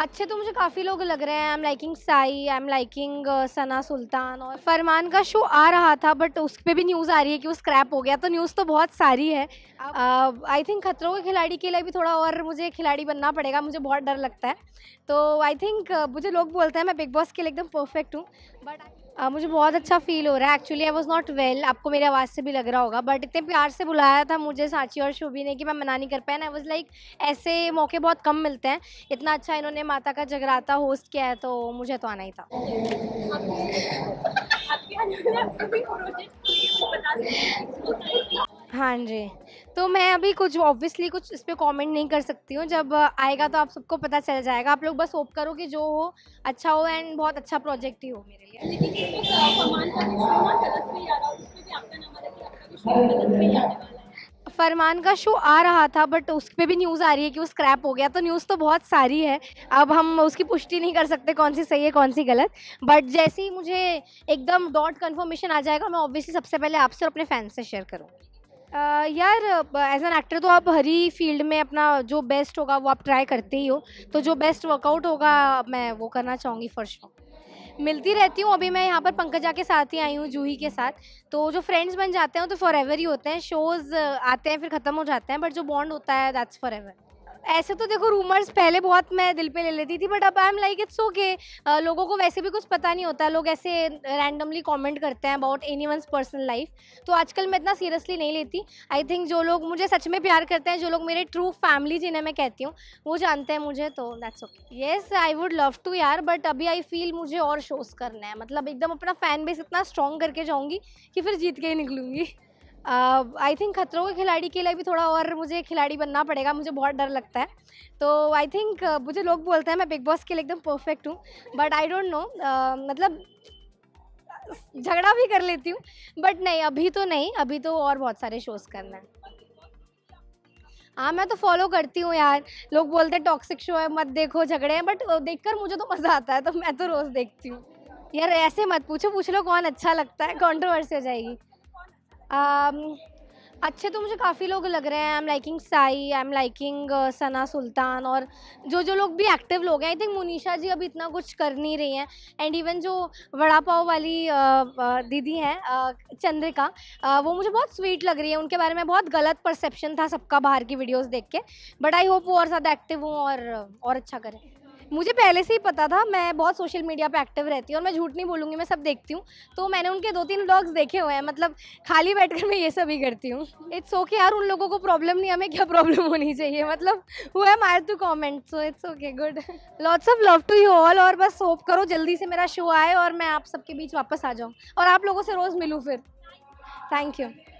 अच्छे तो मुझे काफ़ी लोग लग रहे हैं I am liking Sai I am liking Sana Sultan और फरमान का शो आ रहा था बट उस पर भी न्यूज़ आ रही है कि वो स्क्रैप हो गया तो न्यूज़ तो बहुत सारी है आई थिंक खतरों के खिलाड़ी के लिए भी थोड़ा और मुझे खिलाड़ी बनना पड़ेगा मुझे बहुत डर लगता है तो आई थिंक uh, मुझे लोग बोलते हैं मैं बिग बॉस के लिए एकदम परफेक्ट हूँ बट आ, मुझे बहुत अच्छा फील हो रहा है actually I was not well आपको मेरी आवाज़ से भी लग रहा होगा बट इतने प्यार से बुलाया था मुझे साची और शोभी ने कि मैं मना नहीं कर पाया आई वॉज लाइक ऐसे मौके बहुत कम मिलते हैं इतना अच्छा इन्होंने माता का जगराता होस्ट किया है तो मुझे तो आना ही था आपके हाँ जी तो मैं अभी कुछ ऑब्वियसली कुछ इस पर कॉमेंट नहीं कर सकती हूँ जब आएगा तो आप सबको पता चल जाएगा आप लोग बस होप करो कि जो हो अच्छा हो एंड बहुत अच्छा प्रोजेक्ट ही हो मेरे लिए फरमान का शो आ रहा था बट उस पर भी न्यूज़ आ रही है कि वो स्क्रैप हो गया तो न्यूज़ तो बहुत सारी है अब हम उसकी पुष्टि नहीं कर सकते कौन सी सही है कौन सी गलत बट जैसे ही मुझे एकदम डॉट कन्फर्मेशन आ जाएगा मैं ऑब्वियसली सबसे पहले आपसे और अपने फैंस से शेयर करूँगी Uh, यार एज एन एक्टर तो आप हरी फील्ड में अपना जो बेस्ट होगा वो आप ट्राई करते ही हो तो जो बेस्ट वर्कआउट होगा मैं वो करना चाहूँगी फॉर श्योर मिलती रहती हूँ अभी मैं यहाँ पर पंकजा के साथ ही आई हूँ जूही के साथ तो जो फ्रेंड्स बन जाते हैं तो फॉर एवर ही होते हैं शोज़ आते हैं फिर ख़त्म हो जाते हैं बट जो बॉन्ड होता है दैट्स फॉर एवर ऐसे तो देखो रूमर्स पहले बहुत मैं दिल पे ले लेती थी बट अब I am like it's okay लोगों को वैसे भी कुछ पता नहीं होता लोग ऐसे रैंडमली कमेंट करते हैं about anyone's personal life तो आजकल मैं इतना सीरियसली नहीं लेती आई थिंक जो लोग मुझे सच में प्यार करते हैं जो लोग मेरे ट्रू फैमिली जिन्हें मैं कहती हूँ वो जानते हैं मुझे तो that's okay yes I would love to यार बट अभी आई फील मुझे और शोज़ करना है मतलब एकदम अपना फ़ैन बेस इतना स्ट्रॉन्ग करके जाऊँगी कि फिर जीत के ही निकलूँगी आई थिंक खतरों के खिलाड़ी के लिए भी थोड़ा और मुझे खिलाड़ी बनना पड़ेगा मुझे बहुत डर लगता है तो आई थिंक मुझे लोग बोलते हैं मैं बिग बॉस के लिए एकदम परफेक्ट हूँ बट आई डोंट नो मतलब झगड़ा भी कर लेती हूँ बट नहीं अभी तो नहीं अभी तो और बहुत सारे शोज़ करना है हाँ मैं तो फॉलो करती हूँ यार लोग बोलते हैं टॉक्सिक शो है मत देखो झगड़े हैं बट देखकर मुझे तो मज़ा आता है तो मैं तो रोज़ देखती हूँ यार ऐसे मत पूछो पूछ लो कौन अच्छा लगता है कॉन्ट्रोवर्सी हो जाएगी um, अच्छे तो मुझे काफ़ी लोग लग रहे हैं I am liking Sai I am liking Sana Sultan और जो जो लोग भी एक्टिव लोग हैं आई थिंक मुनीषा जी अभी इतना कुछ कर नहीं रही हैं एंड इवन जो वड़ा पाव वाली uh, uh, दीदी हैं uh, चंद्रिका वो मुझे बहुत स्वीट लग रही है उनके बारे में बहुत गलत परसेप्शन था सबका बाहर की वीडियोज़ देख के बट आई होप वो और ज़्यादा एक्टिव हों और, और अच्छा करें मुझे पहले से ही पता था मैं बहुत सोशल मीडिया पे एक्टिव रहती हूँ और मैं झूठ नहीं बोलूँगी मैं सब देखती हूँ तो मैंने उनके दो तीन ब्लॉग्स देखे हुए हैं मतलब खाली बैठकर मैं ये सब ही करती हूँ इट्स ओके यार उन लोगों को प्रॉब्लम नहीं हमें क्या प्रॉब्लम होनी चाहिए मतलब हुआ है मायर to comment so it's okay good lots of love to you all और बस होप करो जल्दी से मेरा शो आए और मैं आप सबके बीच वापस आ जाऊँ और आप लोगों से रोज़ मिलूँ फिर थैंक यू